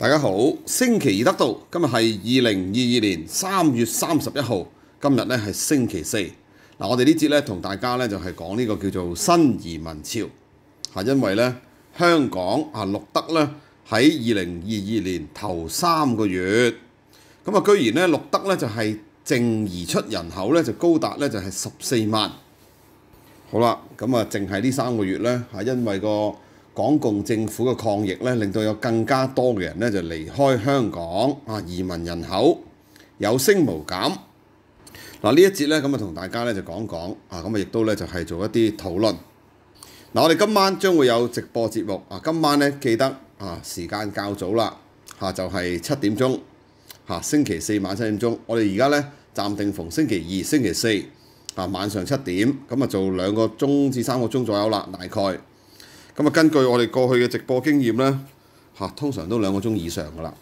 大家好，星期二得到，今日系二零二二年三月三十一号，今日咧系星期四。嗱，我哋呢节咧同大家咧就系讲呢个叫做新移民潮，吓，因为咧香港啊录得咧喺二零二二年头三个月，咁啊居然咧录得咧就系净而出人口咧就高达咧就系十四万。好啦，咁啊净系呢三个月咧，吓，因为个。港共政府嘅抗疫咧，令到有更加多嘅人咧就離開香港啊，移民人口有升無減。嗱呢一節咧咁啊，同大家咧就講講啊，咁啊亦都咧就係做一啲討論。嗱，我哋今晚將會有直播節目啊，今晚咧記得啊時間較早啦，嚇就係七點鐘嚇，星期四晚七點鐘。我哋而家咧暫定逢星期二、星期四啊晚上七點，咁啊做兩個鐘至三個鐘左右啦，大概。咁啊，根據我哋過去嘅直播經驗咧，嚇通常都兩個鐘以上噶啦。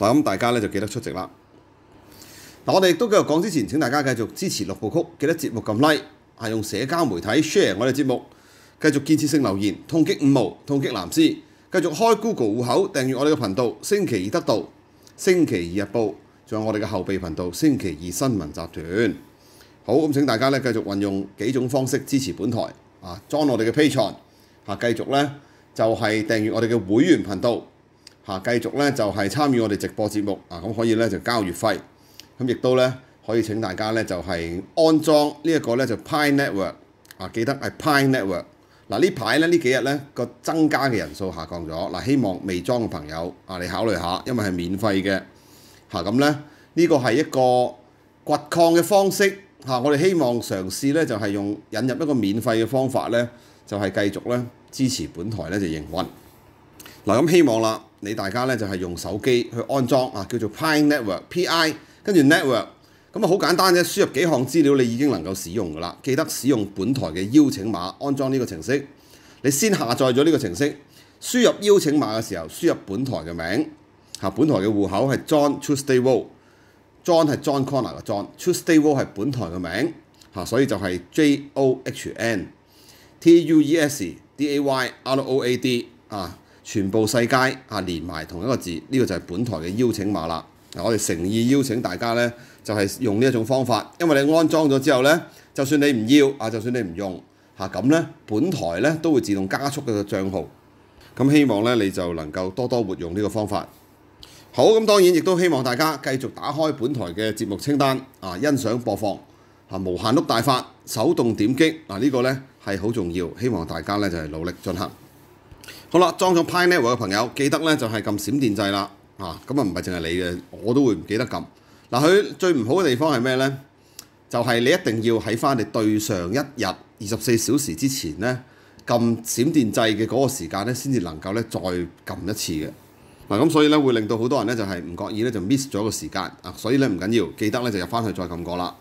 嗱，咁大家咧就記得出席啦。嗱，我哋都繼續講之前，請大家繼續支持六部曲，記得節目撳 Like，係用社交媒體 share 我哋節目，繼續建設性留言，痛擊五毛，痛擊藍絲，繼續開 Google 户口訂閱我哋嘅頻道。星期二得到，星期二日報，仲有我哋嘅後備頻道星期二新聞集團。好咁，請大家咧繼續運用幾種方式支持本台啊 j 我哋嘅 patron。嚇，繼續咧就係訂閱我哋嘅會員頻道。嚇，繼續咧就係參與我哋直播節目啊，咁可以咧就交月費。咁亦都咧可以請大家咧就係安裝呢一個咧就 Pi Network 啊，記得係 Pi Network。嗱呢排咧呢幾日咧個增加嘅人數下降咗。嗱，希望未裝嘅朋友啊，你考慮下，因為係免費嘅嚇。咁咧呢個係一個掘礦嘅方式我哋希望嘗試咧就係用引入一個免費嘅方法咧。就係繼續咧支持本台咧就營運嗱咁希望啦，你大家咧就係用手機去安裝啊，叫做 Pi Network P I 跟住 Network 咁啊好簡單啫，輸入幾項資料你已經能夠使用噶啦。記得使用本台嘅邀請碼安裝呢個程式。你先下載咗呢個程式，輸入邀請碼嘅時候，輸入本台嘅名嚇，本台嘅户口係 John Tuesday Wall，John 係 John Connor 嘅 John，Tuesday Wall 係本台嘅名所以就係 J O H N。T U E S D A Y R O A D 啊！全部世界啊，連埋同一個字，呢個就係本台嘅邀請碼啦。我哋誠意邀請大家呢，就係用呢一種方法，因為你安裝咗之後呢，就算你唔要啊，就算你唔用嚇咁咧，本台呢都會自動加速嘅個帳號。咁希望呢，你就能夠多多活用呢個方法。好咁，當然亦都希望大家繼續打開本台嘅節目清單啊，欣賞播放啊，無限碌大法，手動點擊嗱呢個呢。係好重要，希望大家咧就係努力進行。好啦，裝咗 p i n e e r 嘅朋友記得咧就係撳閃電掣啦。啊，咁啊唔係淨係你嘅，我都會唔記得撳。嗱，佢最唔好嘅地方係咩咧？就係你一定要喺翻你對上一日二十四小時之前咧撳閃電掣嘅嗰個時間咧，先至能夠咧再撳一次嘅。嗱，咁所以咧會令到好多人咧就係唔覺意咧就 miss 咗個時間。啊，所以咧唔緊要，記得咧就入翻去再撳過啦。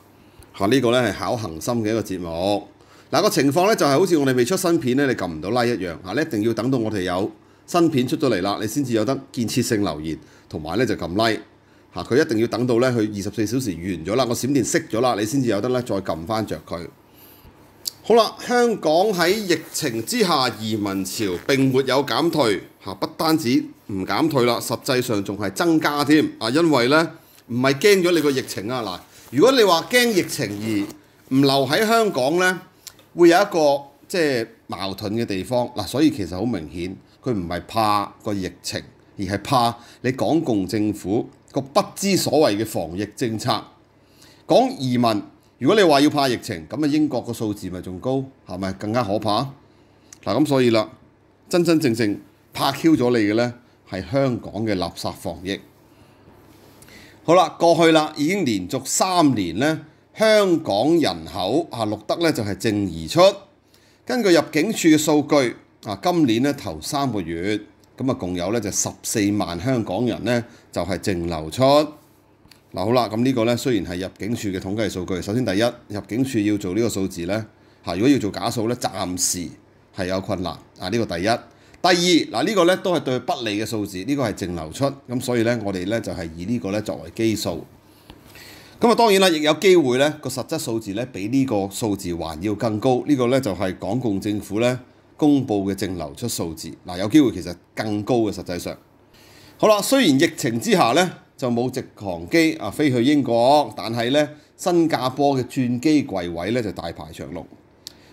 嚇，呢個咧係考恒心嘅一個節目。嗱個情況咧就係好似我哋未出新片咧，你撳唔到拉一樣嚇，你一定要等到我哋有新片出咗嚟啦，你先至有得建設性留言，同埋咧就撳拉嚇。佢一定要等到咧佢二十四小時完咗啦，個閃電熄咗啦，你先至有得咧再撳翻著佢。好啦，香港喺疫情之下移民潮並沒有減退嚇，不單止唔減退啦，實際上仲係增加添啊，因為咧唔係驚咗你個疫情啊嗱。如果你話驚疫情而唔留喺香港咧？會有一個即係矛盾嘅地方嗱，所以其實好明顯，佢唔係怕個疫情，而係怕你港共政府個不知所謂嘅防疫政策。講移民，如果你話要怕疫情，咁啊英國個數字咪仲高，係咪更加可怕？嗱咁所以啦，真真正正怕 Q 咗你嘅咧，係香港嘅垃圾防疫。好啦，過去啦，已經連續三年咧。香港人口啊錄得咧就係正而出，根據入境處嘅數據啊，今年咧頭三個月咁啊共有咧就十四萬香港人咧就係淨流出嗱好啦，咁呢個咧雖然係入境處嘅統計數據，首先第一入境處要做呢個數字咧嚇，如果要做假數咧，暫時係有困難啊呢個第一，第二嗱呢個咧都係對不利嘅數字，呢個係淨流出，咁所以咧我哋咧就係以呢個咧作為基數。咁啊，當然啦，亦有機會咧，個實質數字咧，比呢個數字還要更高。呢個咧就係港共政府咧公佈嘅淨流出數字。嗱，有機會其實更高嘅實際上。好啦，雖然疫情之下咧，就冇直航機啊飛去英國，但係咧新加坡嘅轉機櫃位咧就大排長龍。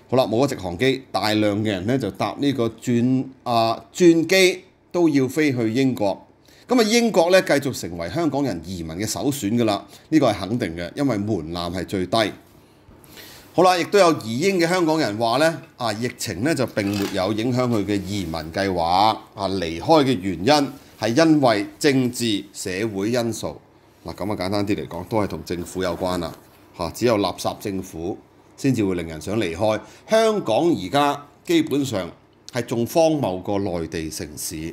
好啦，冇咗直航機，大量嘅人咧就搭呢個轉啊轉機都要飛去英國。咁啊，英國咧繼續成為香港人移民嘅首選㗎啦，呢個係肯定嘅，因為門檻係最低。好啦，亦都有移英嘅香港人話咧，啊疫情咧就並沒有影響佢嘅移民計劃。啊，離開嘅原因係因為政治社會因素。嗱，咁啊簡單啲嚟講，都係同政府有關啦。嚇，只有垃圾政府先至會令人想離開。香港而家基本上係仲荒謬過內地城市。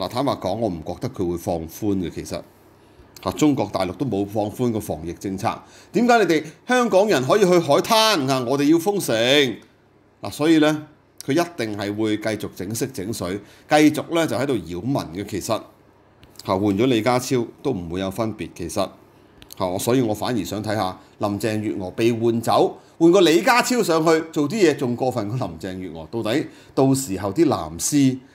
嗱，坦白講，我唔覺得佢會放寬嘅。其實嚇，中國大陸都冇放寬個防疫政策。點解你哋香港人可以去海灘？啊、我哋要封城。所以呢，佢一定係會繼續整色整水，繼續呢就喺度擾民嘅。其實嚇，換咗李家超都唔會有分別。其實嚇，所以我反而想睇下林鄭月娥被換走，換個李家超上去做啲嘢，仲過分過林鄭月娥？到底到時候啲藍絲？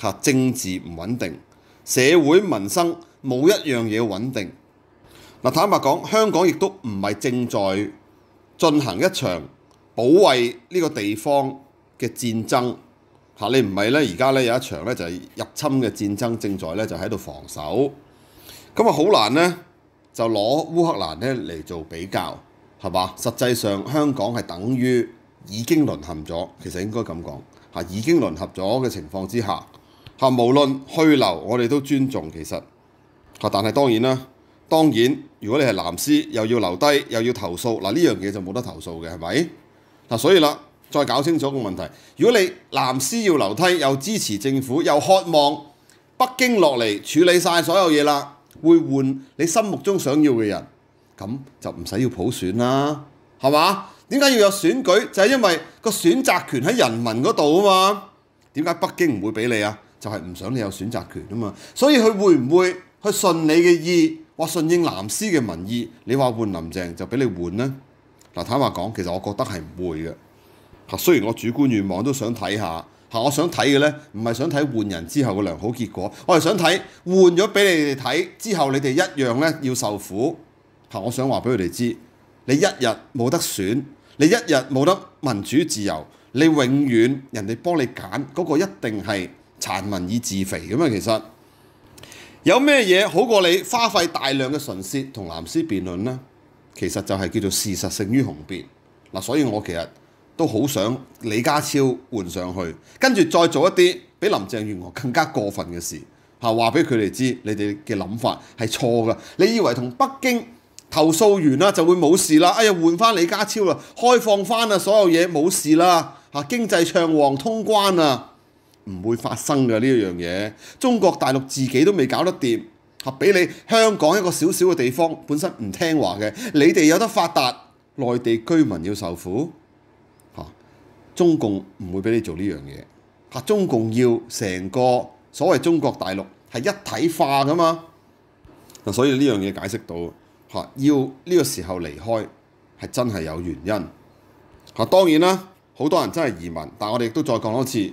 嚇政治唔穩定，社會民生冇一樣嘢穩定。嗱坦白講，香港亦都唔係正在進行一場保衞呢個地方嘅戰爭。嚇你唔係咧，而家咧有一場咧就係入侵嘅戰爭正在咧就喺度防守。咁啊好難咧就攞烏克蘭咧嚟做比較係嘛？實際上香港係等於已經淪陷咗，其實應該咁講已經淪陷咗嘅情況之下。嚇，無論去留，我哋都尊重。其實嚇，但係當然啦，當然如果你係藍絲，又要留低又要投訴，嗱呢樣嘢就冇得投訴嘅，係咪？嗱，所以啦，再搞清楚個問題。如果你藍絲要留低，又支持政府，又渴望北京落嚟處理曬所有嘢啦，會換你心目中想要嘅人，咁就唔使要普選啦，係嘛？點解要有選舉？就係因為個選擇權喺人民嗰度啊嘛。點解北京唔會俾你啊？就係唔想你有選擇權啊嘛，所以佢會唔會去順你嘅意或順應藍絲嘅民意？你話換林鄭就俾你換呢？嗱，坦白講，其實我覺得係唔會嘅。嚇，雖然我主觀願望都想睇下我想睇嘅咧，唔係想睇換人之後嘅良好結果，我係想睇換咗俾你哋睇之後，你哋一樣咧要受苦我想話俾佢哋知，你一日冇得選，你一日冇得民主自由，你永遠人哋幫你揀嗰個一定係。殘民以自肥咁啊！其實有咩嘢好過你花費大量嘅唇舌同藍絲辯論呢？其實就係叫做事實勝於雄辯嗱。所以我其實都好想李家超換上去，跟住再做一啲比林鄭月娥更加過分嘅事嚇，話俾佢哋知你哋嘅諗法係錯㗎。你以為同北京投訴完啦就會冇事啦？哎呀，換翻李家超啦，開放翻啊，所有嘢冇事啦嚇，經濟暢旺通關啊！唔會發生㗎呢樣嘢，中國大陸自己都未搞得掂，嚇俾你香港一個小小嘅地方本身唔聽話嘅，你哋有得發達，內地居民要受苦，嚇中共唔會俾你做呢樣嘢，嚇中共要成個所謂中國大陸係一體化㗎嘛，嗱所以呢樣嘢解釋到嚇要呢個時候離開係真係有原因，嚇當然啦，好多人真係移民，但我哋都再講多次。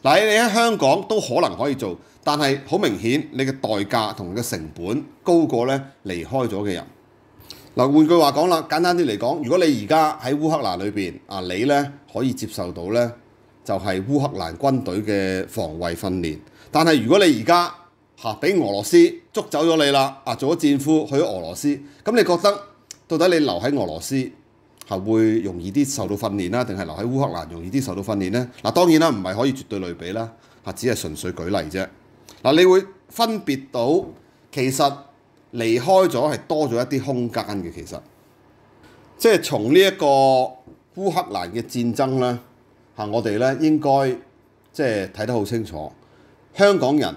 嗱，你喺香港都可能可以做，但係好明顯你嘅代價同嘅成本高過咧離開咗嘅人。嗱，換句話講啦，簡單啲嚟講，如果你而家喺烏克蘭裏邊，啊你咧可以接受到咧，就係烏克蘭軍隊嘅防衛訓練。但係如果你而家嚇俾俄羅斯捉走咗你啦，啊做咗戰俘去咗俄羅斯，咁你覺得到底你留喺俄羅斯？係會容易啲受到訓練啦，定係留喺烏克蘭容易啲受到訓練咧？嗱，當然啦，唔係可以絕對類比啦，嚇，只係純粹舉例啫。嗱，你會分別到其實離開咗係多咗一啲空間嘅。其實即係從呢一個烏克蘭嘅戰爭咧嚇，我哋咧應該即係睇得好清楚。香港人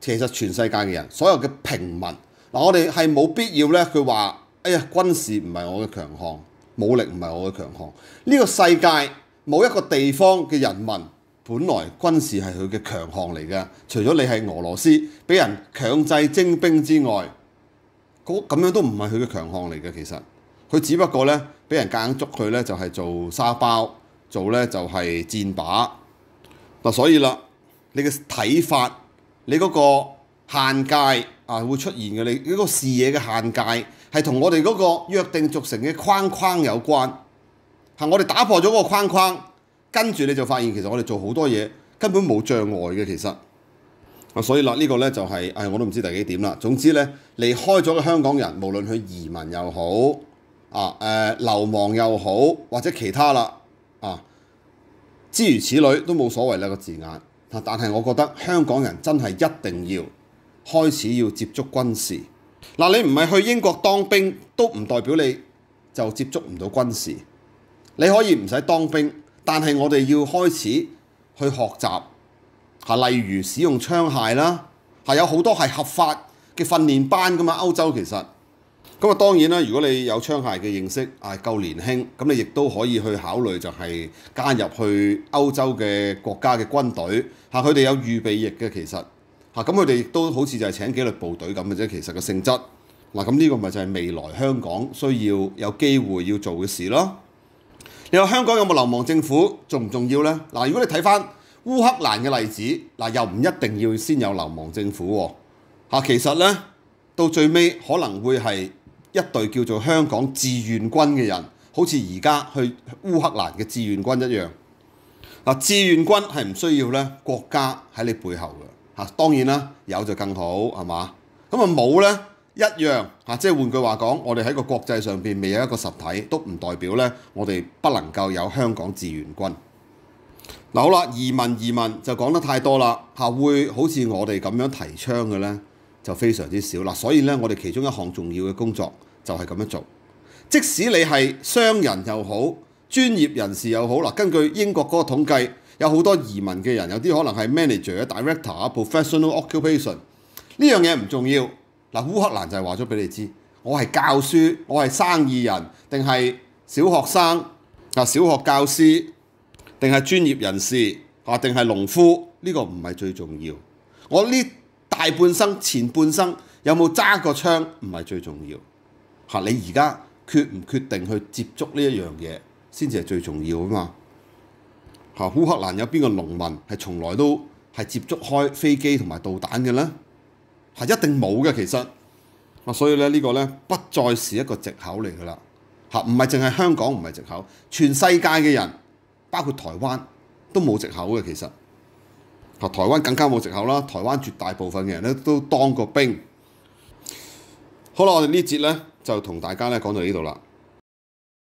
其實全世界嘅人，所有嘅平民嗱，我哋係冇必要咧。佢話：哎呀，軍事唔係我嘅強項。武力唔係我嘅強項，呢個世界冇一個地方嘅人民本來軍事係佢嘅強項嚟嘅，除咗你係俄羅斯俾人強制徵兵之外，嗰咁樣都唔係佢嘅強項嚟嘅。其實佢只不過咧俾人夾硬捉佢咧就係做沙包，做咧就係戰把。嗱，所以啦，你嘅睇法，你嗰個限界啊會出現嘅，你嗰個視野嘅限界。係同我哋嗰個約定俗成嘅框框有關，係我哋打破咗個框框，跟住你就發現其實我哋做好多嘢根本冇障礙嘅，其實啊，所以啦，呢個咧就係唉，我都唔知第幾點啦。總之咧，離開咗香港人，無論佢移民又好啊，流亡又好，或者其他啦啊，諸如此類都冇所謂啦個字眼。但係我覺得香港人真係一定要開始要接觸軍事。嗱，你唔係去英國當兵都唔代表你就接觸唔到軍事，你可以唔使當兵，但係我哋要開始去學習嚇，例如使用槍械啦，係有好多係合法嘅訓練班噶嘛。歐洲其實咁啊，當然啦，如果你有槍械嘅認識，啊夠年輕，咁你亦都可以去考慮就係加入去歐洲嘅國家嘅軍隊嚇，佢哋有預備役嘅其實。嗱，咁佢哋亦都好似就係請紀律部隊咁嘅啫。其實個性質嗱，咁呢個咪就係未來香港需要有機會要做嘅事咯。你話香港有冇流亡政府重唔重要呢？嗱，如果你睇翻烏克蘭嘅例子，嗱又唔一定要先有流亡政府喎。其實呢，到最尾可能會係一隊叫做香港志願軍嘅人，好似而家去烏克蘭嘅志願軍一樣。嗱，志願軍係唔需要咧國家喺你背後嘅。嚇當然啦，有就更好係嘛，咁啊冇咧一樣嚇，即係換句話講，我哋喺個國際上邊未有一個實體，都唔代表咧我哋不能夠有香港志願軍。嗱好啦，移民移民就講得太多啦嚇，會好似我哋咁樣提倡嘅咧，就非常之少啦。所以咧，我哋其中一項重要嘅工作就係咁樣做。即使你係商人又好，專業人士又好啦，根據英國嗰個統計。有好多移民嘅人，有啲可能係 manager director professional occupation 呢樣嘢唔重要。嗱，烏克蘭就係話咗俾你知，我係教書，我係生意人，定係小學生啊、小學教師，定係專業人士啊，定係農夫呢個唔係最重要。我呢大半生、前半生有冇揸過槍唔係最重要。嚇，你而家決唔決定去接觸呢一樣嘢，先至係最重要啊嘛！嚇，烏克蘭有邊個農民係從來都係接觸開飛機同埋導彈嘅咧？係一定冇嘅，其實。啊，所以咧呢個咧不再是一個藉口嚟噶啦。嚇，唔係淨係香港唔係藉口，全世界嘅人包括台灣都冇藉口嘅，其實。嚇，台灣更加冇藉口啦。台灣絕大部分嘅人咧都當過兵。好啦，我哋呢節咧就同大家咧講到呢度啦。